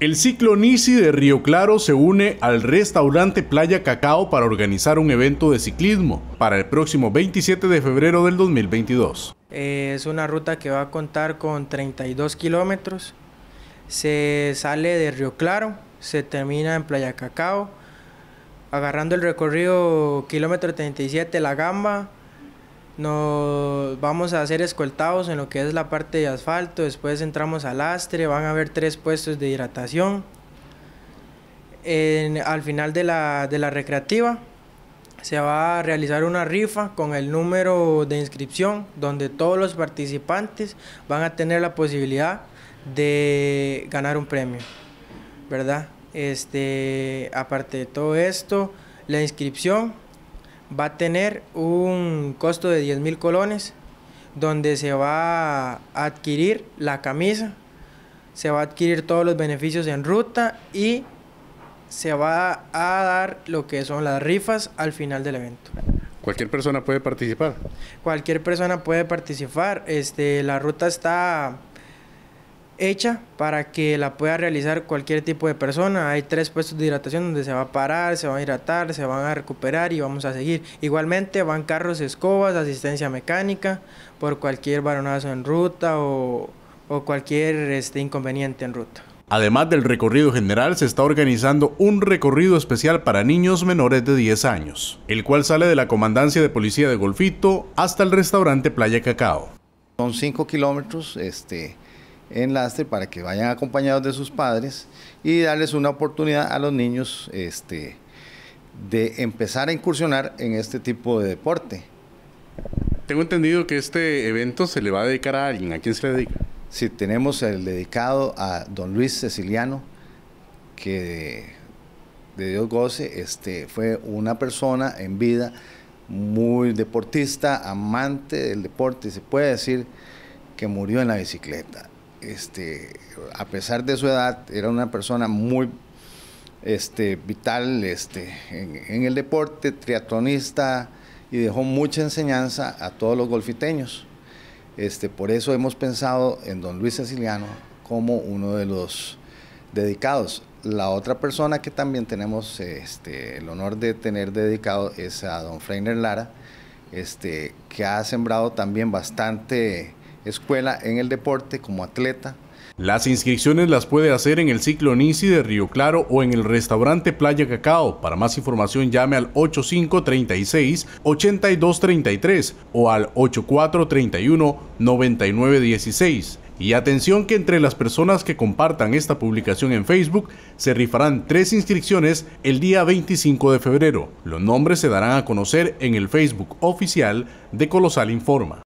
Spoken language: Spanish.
El ciclo Nisi de Río Claro se une al restaurante Playa Cacao para organizar un evento de ciclismo para el próximo 27 de febrero del 2022. Eh, es una ruta que va a contar con 32 kilómetros. Se sale de Río Claro, se termina en Playa Cacao, agarrando el recorrido kilómetro 37 La Gamba, nos vamos a hacer escoltados en lo que es la parte de asfalto, después entramos al lastre, van a haber tres puestos de hidratación. al final de la, recreativa se va a realizar una rifa con el número de inscripción donde todos los participantes van a tener la posibilidad de ganar un premio, ¿verdad? Este, aparte de todo esto, la inscripción va a tener un costo de 10 mil colones donde se va a adquirir la camisa, se va a adquirir todos los beneficios en ruta y se va a dar lo que son las rifas al final del evento. ¿Cualquier persona puede participar? Cualquier persona puede participar. Este, la ruta está hecha para que la pueda realizar cualquier tipo de persona. Hay tres puestos de hidratación donde se va a parar, se va a hidratar, se van a recuperar y vamos a seguir. Igualmente van carros, escobas, asistencia mecánica por cualquier varonazo en ruta o, o cualquier este, inconveniente en ruta. Además del recorrido general, se está organizando un recorrido especial para niños menores de 10 años, el cual sale de la Comandancia de Policía de Golfito hasta el restaurante Playa Cacao. Son 5 kilómetros, este, en lastre para que vayan acompañados de sus padres y darles una oportunidad a los niños este, de empezar a incursionar en este tipo de deporte. Tengo entendido que este evento se le va a dedicar a alguien. ¿A quién se le dedica? Sí, tenemos el dedicado a don Luis Ceciliano, que de, Dios goce, este, fue una persona en vida muy deportista, amante del deporte, se puede decir que murió en la bicicleta este, a pesar de su edad, era una persona muy este, vital este, en, el deporte, triatlonista, y dejó mucha enseñanza a todos los golfiteños. Este, por eso hemos pensado en don Luis Ceciliano como uno de los dedicados. La otra persona que también tenemos este, el honor de tener dedicado es a don Freiner Lara, este, que ha sembrado también bastante escuela en el deporte como atleta. Las inscripciones las puede hacer en el ciclo Nisi de Río Claro o en el restaurante Playa Cacao. Para más información llame al 8536-8233 o al 8431-9916. Y atención que entre las personas que compartan esta publicación en Facebook se rifarán tres inscripciones el día 25 de febrero. Los nombres se darán a conocer en el Facebook oficial de Colosal Informa.